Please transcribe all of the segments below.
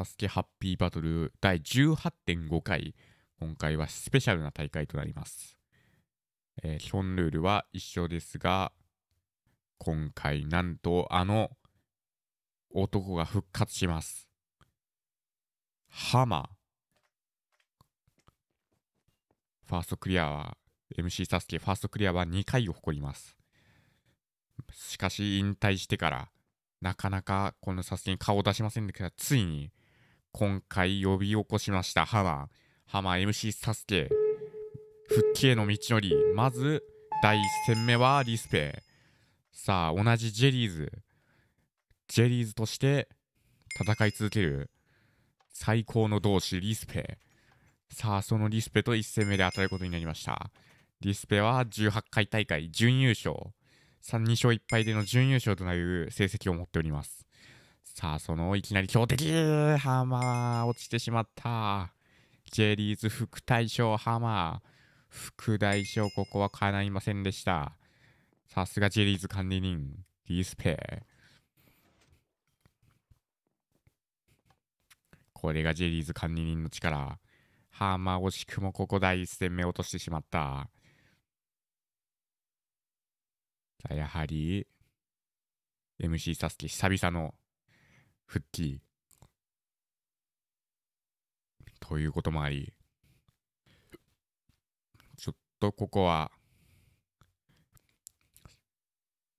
サスケハッピーバトル第18.5回。今回はスペシャルな大会となります。えー、基本ルールは一緒ですが、今回なんとあの男が復活します。ハマファーストクリアは、MC サスケファーストクリアは2回を誇ります。しかし引退してから、なかなかこのサスケに顔を出しませんでしたついに今回呼び起こしましたハマハマ MC サスケ復帰への道のりまず第1戦目はリスペさあ同じジェリーズジェリーズとして戦い続ける最高の同志リスペさあそのリスペと1戦目で当たることになりましたリスペは18回大会準優勝32勝1敗での準優勝となる成績を持っておりますさあ、そのいきなり強敵ハマー落ちてしまった。ジェリーズ副大将ハマー。副大将、ここは叶いませんでした。さすがジェリーズ管理人。リスペこれがジェリーズ管理人の力。ハーマー惜しくもここ第一戦目落としてしまった。やはり、MC サスケ久々の復帰ということもありちょっとここは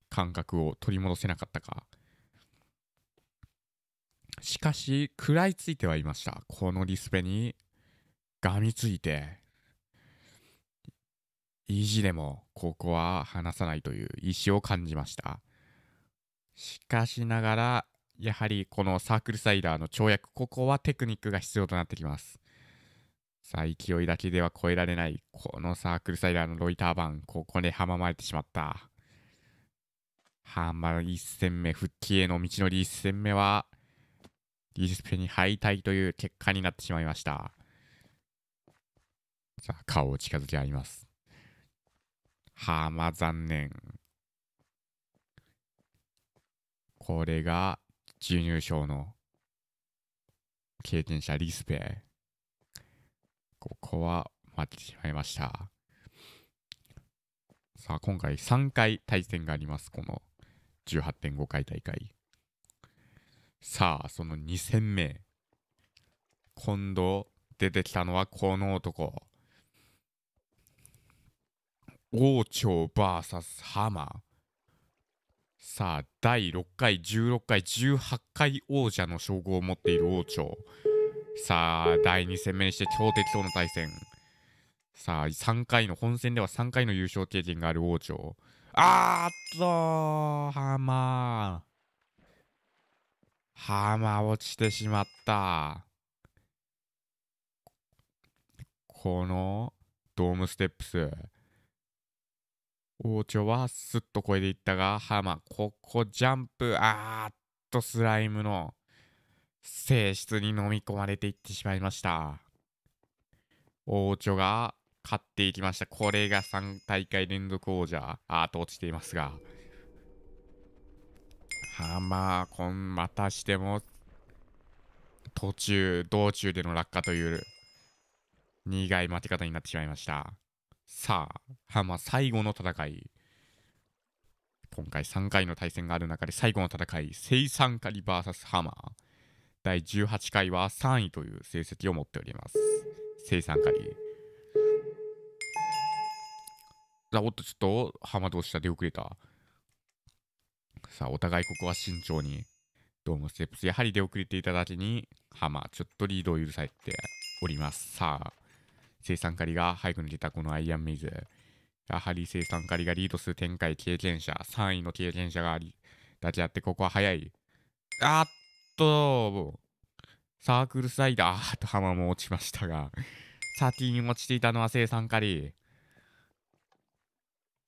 感覚を取り戻せなかったかしかし食らいついてはいましたこのリスペにがみついて意地でもここは離さないという意志を感じましたしかしながらやはりこのサークルサイダーの跳躍、ここはテクニックが必要となってきます。さあ、勢いだけでは超えられない、このサークルサイダーのロイター版、ここで阻まれてしまった。ハンマー1戦目、復帰への道のり1戦目は、リスペに敗退という結果になってしまいました。さあ、顔を近づけ合います。はーま残念。これが準優勝の経験者リスペ。ここは待ってしまいました。さあ、今回3回対戦があります。この18.5回大会。さあ、その2戦目。今度出てきたのはこの男。王朝 VS ハマー。さあ第6回16回18回王者の称号を持っている王朝さあ第2戦目にして強敵との対戦さあ3回の本戦では3回の優勝経験がある王朝あーっとハマーハマー落ちてしまったこのドームステップス王女はスッとこえでいったが、ハマ、ここジャンプ、あーっとスライムの性質に飲み込まれていってしまいました。王女が勝っていきました。これが3大会連続王者。あーっと落ちていますが。ハマ、こん、またしても、途中、道中での落下という苦い待ち方になってしまいました。さあ、はまあ、最後の戦い。今回3回の対戦がある中で最後の戦い、生産カリ VS ハマー。第18回は3位という成績を持っております。生産カリ。あおっと、ちょっと、ハマ同士は出遅れた。さあ、お互いここは慎重に。どうもステップス、やはり出遅れていただけに、ハマ、ちょっとリードを許されております。さあ、生産カリが背後に出たこのアイアンミズ。やはり生産カリがリードする展開、経験者、3位の経験者があり、だけあって、ここは早い。あっと、サークルスライダーと浜も落ちましたが、先に落ちていたのは生産カリ。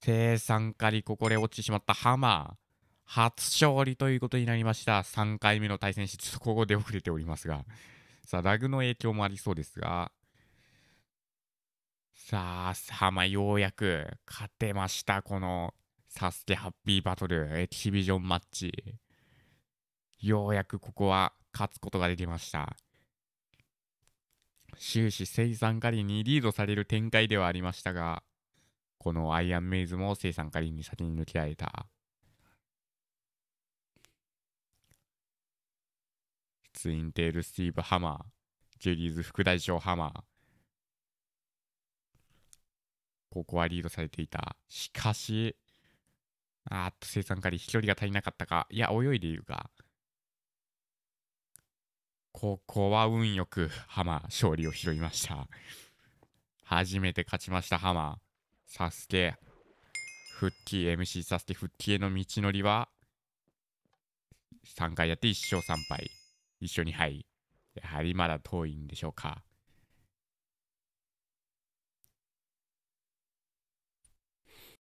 生産カリ、ここで落ちてしまった浜。初勝利ということになりました。3回目の対戦し、ちょっとここで遅れておりますが。さあ、ラグの影響もありそうですが、さあ、さまあ、ようやく勝てました。この、サスケハッピーバトルエキシビジョンマッチ。ようやくここは勝つことができました。終始、生産狩りにリードされる展開ではありましたが、このアイアンメイズも生産狩りに先に抜けられた。ツインテールスティーブ・ハマー、ジュリーズ副大将ハマー、ここはリードされていた。しかし、あっと生産狩り、飛距離が足りなかったか。いや、泳いでいるか。ここは運よくハマ勝利を拾いました。初めて勝ちましたハマサスケ、復帰 MC サスケ復帰への道のりは3回やって1勝3敗。一緒に敗。やはりまだ遠いんでしょうか。